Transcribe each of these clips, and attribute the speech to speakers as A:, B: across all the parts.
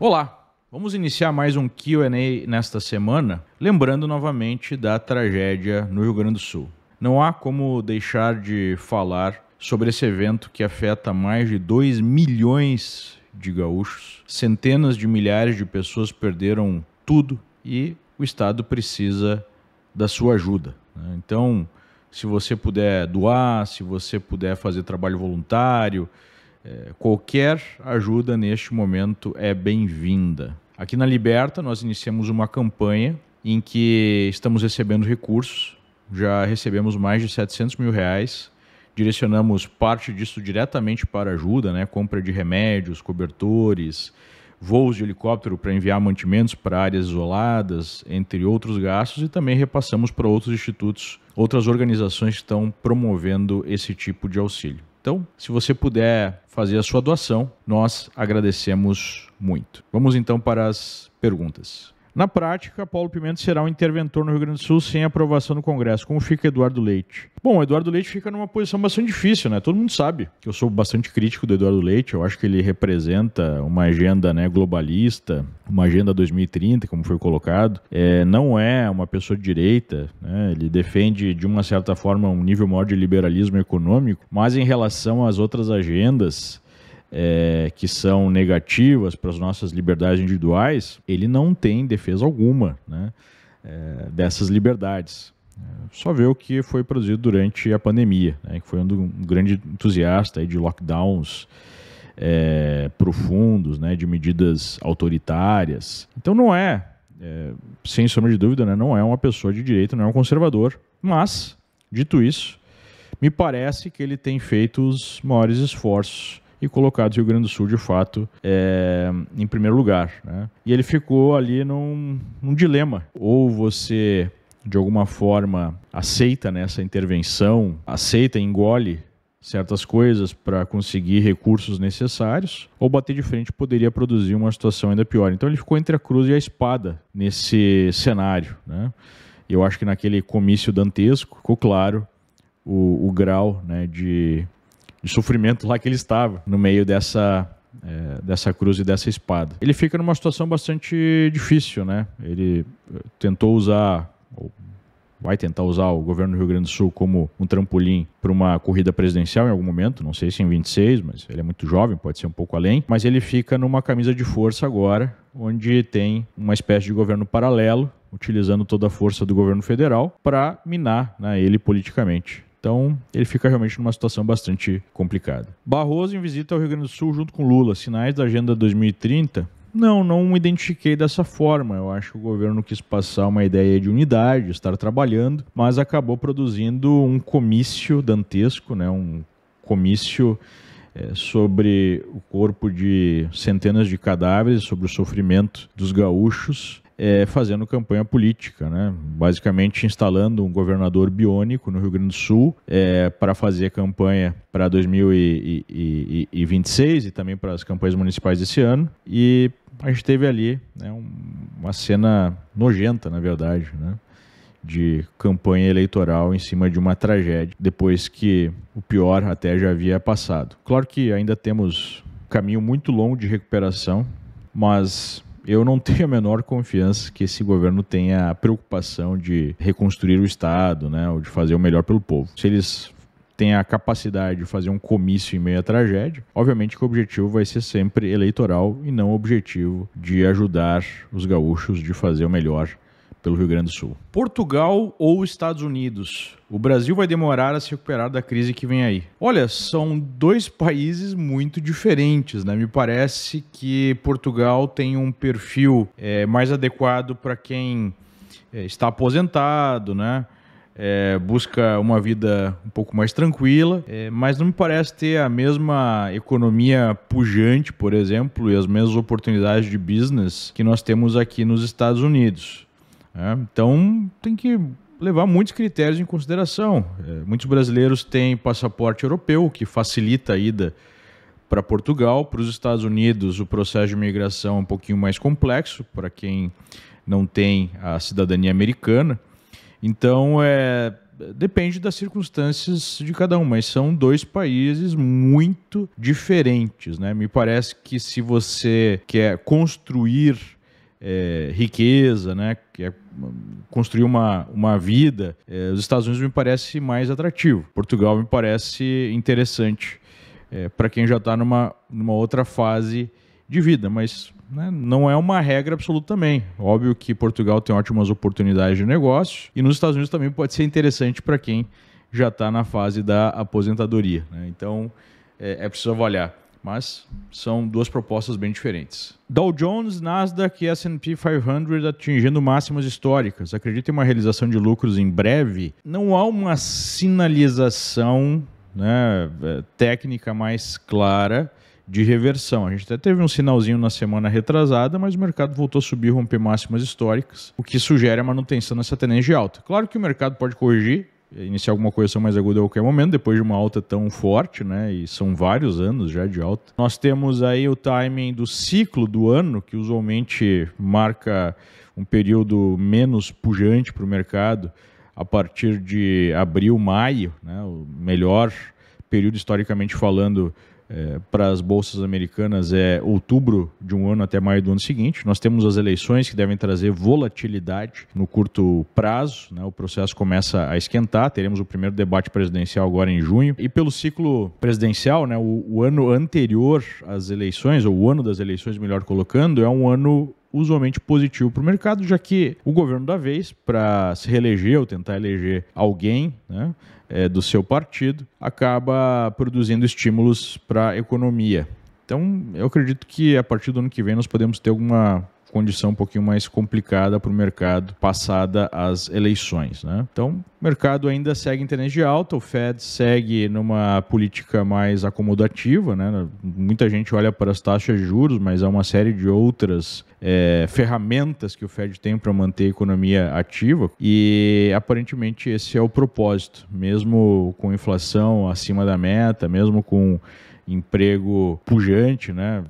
A: Olá, vamos iniciar mais um QA nesta semana, lembrando novamente da tragédia no Rio Grande do Sul. Não há como deixar de falar sobre esse evento que afeta mais de 2 milhões de gaúchos. Centenas de milhares de pessoas perderam tudo e o Estado precisa da sua ajuda. Né? Então, se você puder doar, se você puder fazer trabalho voluntário, é, qualquer ajuda neste momento é bem-vinda. Aqui na Liberta, nós iniciamos uma campanha em que estamos recebendo recursos. Já recebemos mais de 700 mil reais. Direcionamos parte disso diretamente para ajuda, né? compra de remédios, cobertores, voos de helicóptero para enviar mantimentos para áreas isoladas, entre outros gastos, e também repassamos para outros institutos, outras organizações que estão promovendo esse tipo de auxílio. Então, se você puder fazer a sua doação, nós agradecemos muito. Vamos então para as perguntas. Na prática, Paulo Pimenta será um interventor no Rio Grande do Sul sem aprovação no Congresso. Como fica Eduardo Leite? Bom, Eduardo Leite fica numa posição bastante difícil, né? Todo mundo sabe que eu sou bastante crítico do Eduardo Leite. Eu acho que ele representa uma agenda né, globalista, uma agenda 2030, como foi colocado. É, não é uma pessoa de direita, né? ele defende, de uma certa forma, um nível maior de liberalismo econômico, mas em relação às outras agendas, é, que são negativas para as nossas liberdades individuais, ele não tem defesa alguma né, é, dessas liberdades. É, só ver o que foi produzido durante a pandemia, né, que foi um, um grande entusiasta de lockdowns é, profundos, né, de medidas autoritárias. Então não é, é, sem sombra de dúvida, né, não é uma pessoa de direita, não é um conservador. Mas, dito isso, me parece que ele tem feito os maiores esforços e colocado Rio Grande do Sul, de fato, é, em primeiro lugar. Né? E ele ficou ali num, num dilema. Ou você, de alguma forma, aceita nessa né, intervenção, aceita, engole certas coisas para conseguir recursos necessários, ou bater de frente poderia produzir uma situação ainda pior. Então ele ficou entre a cruz e a espada nesse cenário. Né? Eu acho que naquele comício dantesco ficou claro o, o grau né, de de sofrimento lá que ele estava, no meio dessa é, dessa cruz e dessa espada. Ele fica numa situação bastante difícil, né? Ele eh, tentou usar, ou vai tentar usar o governo do Rio Grande do Sul como um trampolim para uma corrida presidencial em algum momento, não sei se em 26, mas ele é muito jovem, pode ser um pouco além. Mas ele fica numa camisa de força agora, onde tem uma espécie de governo paralelo, utilizando toda a força do governo federal para minar né, ele politicamente. Então, ele fica realmente numa situação bastante complicada. Barroso em visita ao Rio Grande do Sul junto com Lula, sinais da Agenda 2030. Não, não identifiquei dessa forma. Eu acho que o governo quis passar uma ideia de unidade, estar trabalhando, mas acabou produzindo um comício dantesco, né? um comício é, sobre o corpo de centenas de cadáveres, sobre o sofrimento dos gaúchos é, fazendo campanha política, né? basicamente instalando um governador biônico no Rio Grande do Sul é, para fazer campanha para 2026 e também para as campanhas municipais desse ano. E a gente teve ali né, uma cena nojenta, na verdade, né? de campanha eleitoral em cima de uma tragédia, depois que o pior até já havia passado. Claro que ainda temos caminho muito longo de recuperação, mas eu não tenho a menor confiança que esse governo tenha a preocupação de reconstruir o Estado, né, ou de fazer o melhor pelo povo. Se eles têm a capacidade de fazer um comício em meio à tragédia, obviamente que o objetivo vai ser sempre eleitoral e não o objetivo de ajudar os gaúchos de fazer o melhor pelo Rio Grande do Sul. Portugal ou Estados Unidos? O Brasil vai demorar a se recuperar da crise que vem aí. Olha, são dois países muito diferentes, né? Me parece que Portugal tem um perfil é, mais adequado para quem é, está aposentado, né? É, busca uma vida um pouco mais tranquila, é, mas não me parece ter a mesma economia pujante, por exemplo, e as mesmas oportunidades de business que nós temos aqui nos Estados Unidos. É, então, tem que levar muitos critérios em consideração. É, muitos brasileiros têm passaporte europeu, que facilita a ida para Portugal. Para os Estados Unidos, o processo de imigração é um pouquinho mais complexo para quem não tem a cidadania americana. Então, é, depende das circunstâncias de cada um, mas são dois países muito diferentes, né? Me parece que se você quer construir é, riqueza, né? Que é, construir uma, uma vida, é, os Estados Unidos me parece mais atrativo. Portugal me parece interessante é, para quem já está numa, numa outra fase de vida, mas né, não é uma regra absoluta também. Óbvio que Portugal tem ótimas oportunidades de negócio e nos Estados Unidos também pode ser interessante para quem já está na fase da aposentadoria. Né? Então é, é preciso avaliar mas são duas propostas bem diferentes. Dow Jones, Nasdaq e S&P 500 atingindo máximas históricas. Acredita em uma realização de lucros em breve? Não há uma sinalização né, é, técnica mais clara de reversão. A gente até teve um sinalzinho na semana retrasada, mas o mercado voltou a subir, romper máximas históricas, o que sugere a manutenção dessa tendência de alta. Claro que o mercado pode corrigir, iniciar alguma correção mais aguda a qualquer momento, depois de uma alta tão forte, né? E são vários anos já de alta. Nós temos aí o timing do ciclo do ano, que usualmente marca um período menos pujante para o mercado a partir de abril, maio, né? O melhor período historicamente falando é, para as bolsas americanas é outubro de um ano até maio do ano seguinte. Nós temos as eleições que devem trazer volatilidade no curto prazo. Né? O processo começa a esquentar. Teremos o primeiro debate presidencial agora em junho. E pelo ciclo presidencial, né, o, o ano anterior às eleições, ou o ano das eleições, melhor colocando, é um ano usualmente positivo para o mercado, já que o governo da vez, para se reeleger ou tentar eleger alguém, né, é, do seu partido acaba produzindo estímulos para a economia. Então, eu acredito que a partir do ano que vem nós podemos ter alguma condição um pouquinho mais complicada para o mercado passada as eleições. Né? Então, o mercado ainda segue em tendência de alta, o Fed segue numa política mais acomodativa. Né? Muita gente olha para as taxas de juros, mas há uma série de outras é, ferramentas que o Fed tem para manter a economia ativa e aparentemente esse é o propósito, mesmo com inflação acima da meta, mesmo com emprego pujante, né?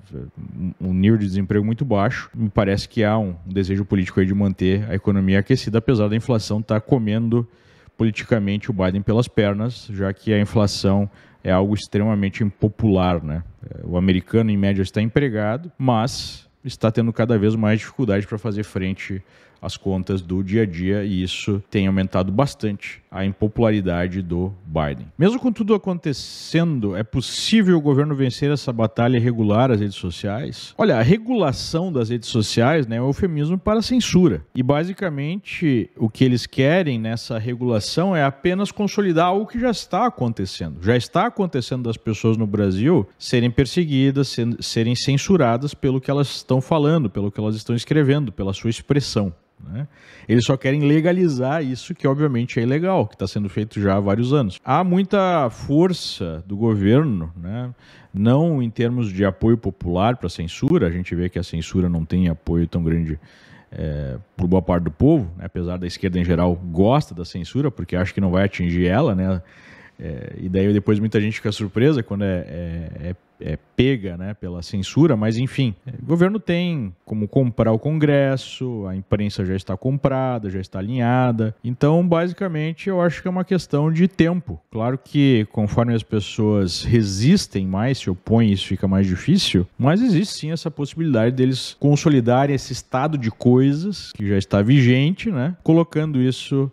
A: um nível de desemprego muito baixo. Me parece que há um desejo político aí de manter a economia aquecida, apesar da inflação estar tá comendo politicamente o Biden pelas pernas, já que a inflação é algo extremamente impopular. Né? É, o americano, em média, está empregado, mas está tendo cada vez mais dificuldade para fazer frente as contas do dia a dia e isso tem aumentado bastante a impopularidade do Biden. Mesmo com tudo acontecendo, é possível o governo vencer essa batalha e regular as redes sociais? Olha, a regulação das redes sociais né, é um eufemismo para censura. E basicamente o que eles querem nessa regulação é apenas consolidar algo que já está acontecendo. Já está acontecendo das pessoas no Brasil serem perseguidas, serem censuradas pelo que elas estão falando, pelo que elas estão escrevendo, pela sua expressão. Né? Eles só querem legalizar isso, que obviamente é ilegal, que está sendo feito já há vários anos. Há muita força do governo, né? não em termos de apoio popular para a censura, a gente vê que a censura não tem apoio tão grande é, por boa parte do povo, né? apesar da esquerda em geral gosta da censura, porque acha que não vai atingir ela, né? É, e daí depois muita gente fica surpresa quando é, é, é é, pega né, pela censura, mas enfim, o governo tem como comprar o Congresso, a imprensa já está comprada, já está alinhada. Então, basicamente, eu acho que é uma questão de tempo. Claro que conforme as pessoas resistem mais, se opõem, isso fica mais difícil, mas existe sim essa possibilidade deles consolidarem esse estado de coisas que já está vigente, né, colocando isso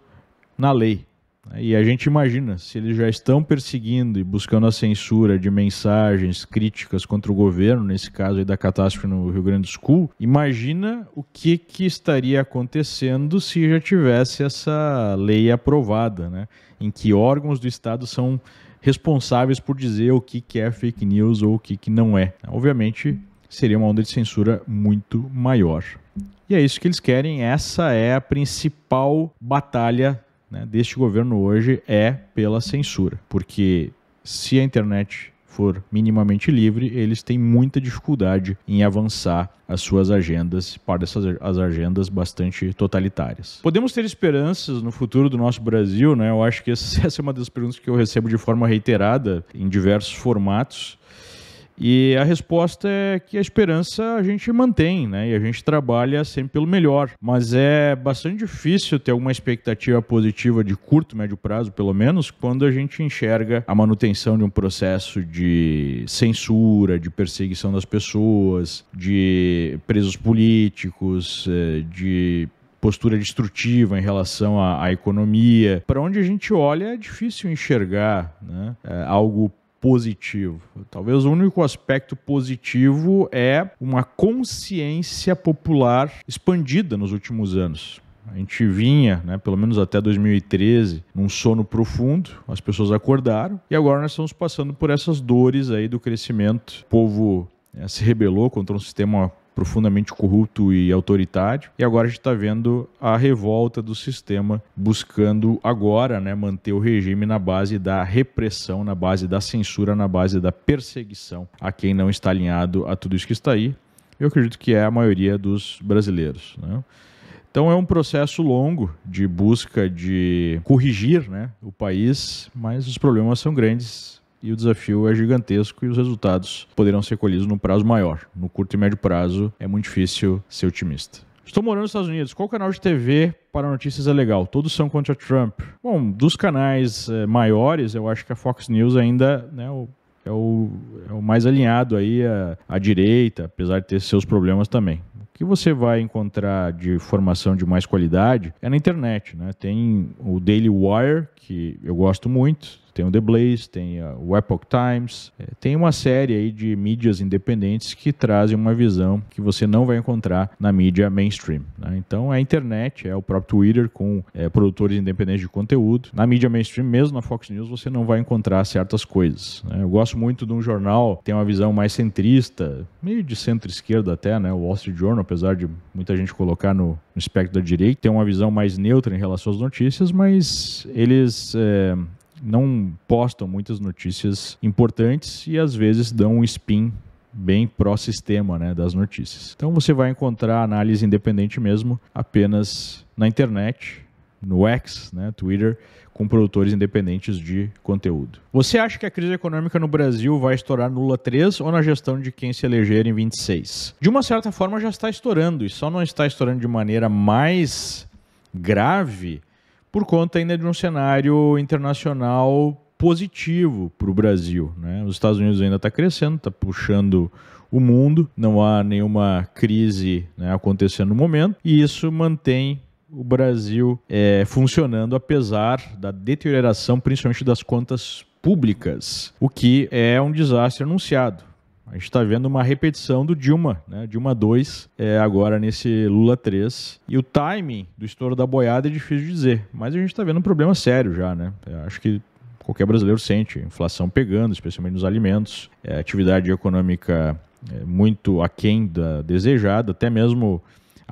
A: na lei. Né? E a gente imagina, se eles já estão perseguindo e buscando a censura de mensagens críticas contra o governo, nesse caso aí da catástrofe no Rio Grande do Sul, imagina o que, que estaria acontecendo se já tivesse essa lei aprovada, né? Em que órgãos do Estado são responsáveis por dizer o que, que é fake news ou o que, que não é. Obviamente, seria uma onda de censura muito maior. E é isso que eles querem, essa é a principal batalha né, deste governo hoje é pela censura, porque se a internet for minimamente livre, eles têm muita dificuldade em avançar as suas agendas para essas as agendas bastante totalitárias. Podemos ter esperanças no futuro do nosso Brasil, né? Eu acho que essa, essa é uma das perguntas que eu recebo de forma reiterada em diversos formatos e a resposta é que a esperança a gente mantém, né? E a gente trabalha sempre pelo melhor. Mas é bastante difícil ter alguma expectativa positiva de curto, médio prazo, pelo menos, quando a gente enxerga a manutenção de um processo de censura, de perseguição das pessoas, de presos políticos, eh, de postura destrutiva em relação à, à economia. Para onde a gente olha, é difícil enxergar né, é algo positivo. Talvez o único aspecto positivo é uma consciência popular expandida nos últimos anos. A gente vinha, né, pelo menos até 2013, num sono profundo, as pessoas acordaram, e agora nós estamos passando por essas dores aí do crescimento. O povo né, se rebelou contra um sistema profundamente corrupto e autoritário. E agora a gente está vendo a revolta do sistema buscando agora né, manter o regime na base da repressão, na base da censura, na base da perseguição a quem não está alinhado a tudo isso que está aí. Eu acredito que é a maioria dos brasileiros. Né? Então é um processo longo de busca de corrigir né, o país, mas os problemas são grandes e o desafio é gigantesco e os resultados poderão ser colhidos num prazo maior. No curto e médio prazo, é muito difícil ser otimista. Estou morando nos Estados Unidos. Qual canal de TV para notícias é legal? Todos são contra Trump. Bom, dos canais é, maiores, eu acho que a Fox News ainda né, o é o, é o, mais alinhado aí à, à, direita, apesar de ter seus problemas também. O que você vai encontrar de formação de mais qualidade é na internet, né? Tem o Daily Wire, que eu gosto muito, tem o The Blaze, tem ah, o Epoch Times, é, tem uma série aí de mídias independentes que trazem uma visão que você não vai encontrar na mídia mainstream. Né? Então a internet é o próprio Twitter com é, produtores independentes de conteúdo. Na mídia mainstream, mesmo na Fox News, você não vai encontrar certas coisas. Né? Eu gosto muito de um jornal que tem uma visão mais centrista, meio de centro-esquerda até, né? o Wall Street Journal, apesar de muita gente colocar no, no espectro da direita, tem uma visão mais neutra em relação às notícias, mas eles é, não postam muitas notícias importantes e às vezes dão um spin bem pró-sistema né, das notícias. Então você vai encontrar análise independente mesmo apenas na internet, no X, né, Twitter, com produtores independentes de conteúdo. Você acha que a crise econômica no Brasil vai estourar no Lula 3 ou na gestão de quem se eleger em 26? De uma certa forma já está estourando e só não está estourando de maneira mais grave por conta ainda de um cenário internacional positivo para o Brasil. Né? Os Estados Unidos ainda está crescendo, está puxando o mundo, não há nenhuma crise né, acontecendo no momento, e isso mantém o Brasil é, funcionando apesar da deterioração, principalmente das contas públicas, o que é um desastre anunciado. A gente está vendo uma repetição do Dilma, né? Dilma 2, é, agora nesse Lula 3. E o timing do estouro da boiada é difícil de dizer, mas a gente está vendo um problema sério já, né? Eu é, acho que qualquer brasileiro sente, inflação pegando, especialmente nos alimentos, é, atividade econômica é, muito aquém da desejada, até mesmo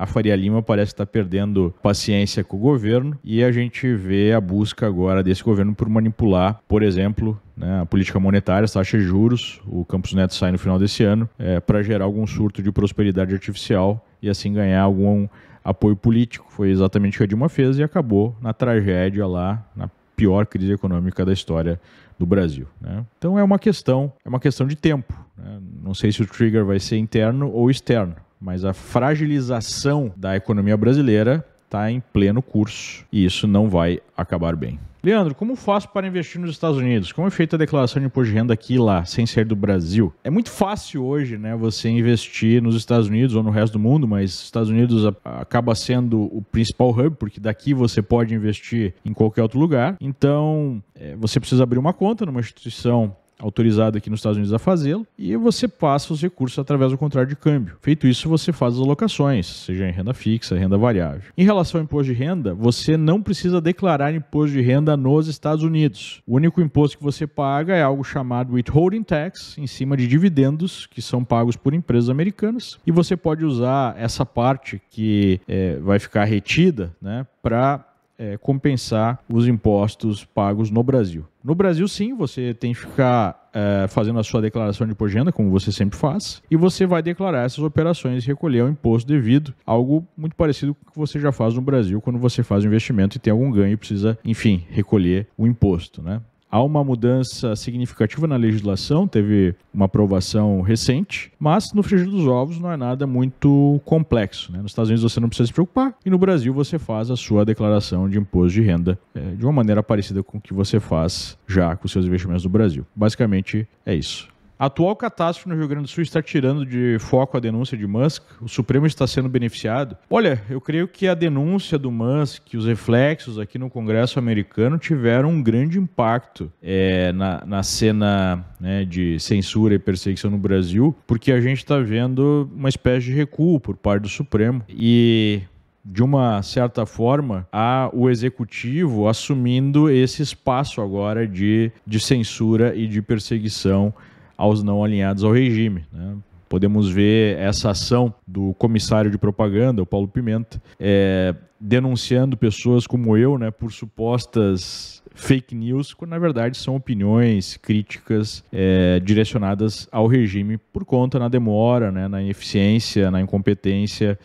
A: a Faria Lima parece estar perdendo paciência com o governo e a gente vê a busca agora desse governo por manipular, por exemplo, né, a política monetária, as taxas de juros, o Campos Neto sai no final desse ano, é, para gerar algum surto de prosperidade artificial e assim ganhar algum apoio político. Foi exatamente o que a Dilma fez e acabou na tragédia lá, na pior crise econômica da história do Brasil. Né? Então é uma questão, é uma questão de tempo. Né? Não sei se o trigger vai ser interno ou externo mas a fragilização da economia brasileira está em pleno curso e isso não vai acabar bem. Leandro, como faço para investir nos Estados Unidos? Como é feita a declaração de imposto de renda aqui e lá, sem ser do Brasil? É muito fácil hoje, né, você investir nos Estados Unidos ou no resto do mundo, mas Estados Unidos acaba sendo o principal hub, porque daqui você pode investir em qualquer outro lugar. Então, é, você precisa abrir uma conta numa instituição autorizado aqui nos Estados Unidos a fazê-lo, e você passa os recursos através do contrato de câmbio. Feito isso, você faz as alocações, seja em renda fixa, renda variável. Em relação ao imposto de renda, você não precisa declarar imposto de renda nos Estados Unidos. O único imposto que você paga é algo chamado withholding tax, em cima de dividendos que são pagos por empresas americanas, e você pode usar essa parte que é, vai ficar retida né, para é, compensar os impostos pagos no Brasil. No Brasil, sim, você tem que ficar é, fazendo a sua declaração de pós como você sempre faz, e você vai declarar essas operações e recolher o imposto devido, algo muito parecido com o que você já faz no Brasil quando você faz um investimento e tem algum ganho e precisa, enfim, recolher o imposto, né? Há uma mudança significativa na legislação, teve uma aprovação recente, mas no frigir dos ovos não é nada muito complexo. Né? Nos Estados Unidos você não precisa se preocupar e no Brasil você faz a sua declaração de imposto de renda é, de uma maneira parecida com o que você faz já com seus investimentos no Brasil. Basicamente é isso. A atual catástrofe no Rio Grande do Sul está tirando de foco a denúncia de Musk? O Supremo está sendo beneficiado? Olha, eu creio que a denúncia do Musk, os reflexos aqui no Congresso americano tiveram um grande impacto é, na, na cena né, de censura e perseguição no Brasil, porque a gente está vendo uma espécie de recuo por parte do Supremo. E de uma certa forma, há o executivo assumindo esse espaço agora de, de censura e de perseguição aos não alinhados ao regime. Né? Podemos ver essa ação do comissário de propaganda, o Paulo Pimenta, é, denunciando pessoas como eu né, por supostas fake news, quando na verdade são opiniões, críticas é, direcionadas ao regime por conta na demora, né, na ineficiência, na incompetência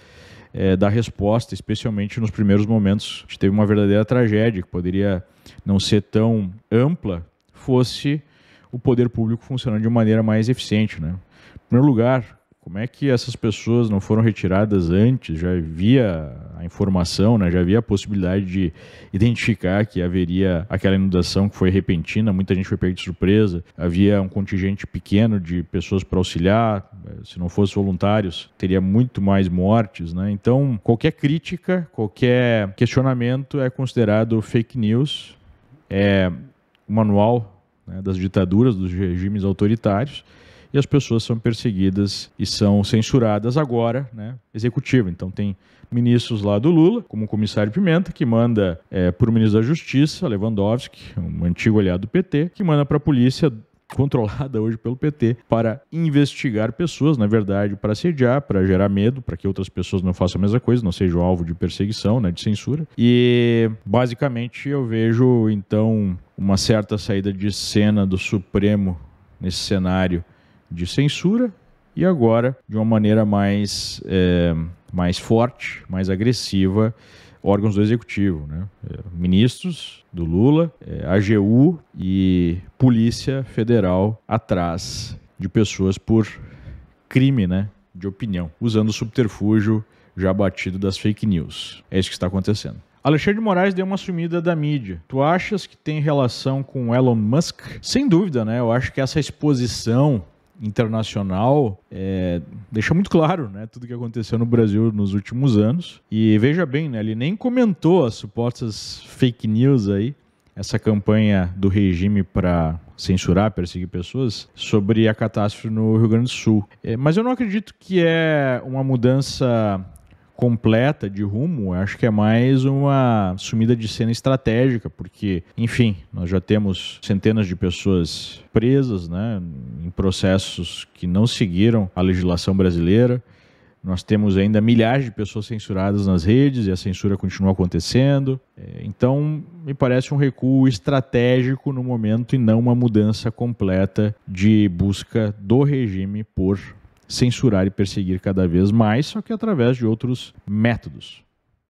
A: é, da resposta, especialmente nos primeiros momentos. A gente teve uma verdadeira tragédia que poderia não ser tão ampla, fosse o poder público funcionando de maneira mais eficiente. Né? Em primeiro lugar, como é que essas pessoas não foram retiradas antes? Já havia a informação, né? já havia a possibilidade de identificar que haveria aquela inundação que foi repentina, muita gente foi pega de surpresa, havia um contingente pequeno de pessoas para auxiliar, eh, se não fossem voluntários, teria muito mais mortes. Né? Então, qualquer crítica, qualquer questionamento é considerado fake news. É, o manual né, das ditaduras, dos regimes autoritários, e as pessoas são perseguidas e são censuradas agora, né, executivo. Então tem ministros lá do Lula, como o comissário Pimenta, que manda é, para o ministro da Justiça, Lewandowski, um antigo aliado do PT, que manda para a polícia controlada hoje pelo PT para investigar pessoas, na verdade, para assediar, para gerar medo, para que outras pessoas não façam a mesma coisa, não sejam alvo de perseguição, né, de censura. E basicamente eu vejo então uma certa saída de cena do Supremo nesse cenário de censura e agora de uma maneira mais, é, mais forte, mais agressiva, órgãos do executivo, né? É, ministros do Lula, é, AGU e Polícia Federal atrás de pessoas por crime, né? De opinião, usando o subterfúgio já batido das fake news. É isso que está acontecendo. Alexandre Moraes deu uma sumida da mídia. Tu achas que tem relação com Elon Musk? Sem dúvida, né? Eu acho que essa exposição internacional é, deixa muito claro né, tudo que aconteceu no Brasil nos últimos anos. E veja bem, né, ele nem comentou as supostas fake news aí, essa campanha do regime para censurar, perseguir pessoas, sobre a catástrofe no Rio Grande do Sul. É, mas eu não acredito que é uma mudança completa de rumo, acho que é mais uma sumida de cena estratégica, porque, enfim, nós já temos centenas de pessoas presas, né, em processos que não seguiram a legislação brasileira. Nós temos ainda milhares de pessoas censuradas nas redes e a censura continua acontecendo. É, então, me parece um recuo estratégico no momento e não uma mudança completa de busca do regime por censurar e perseguir cada vez mais, só que através de outros métodos.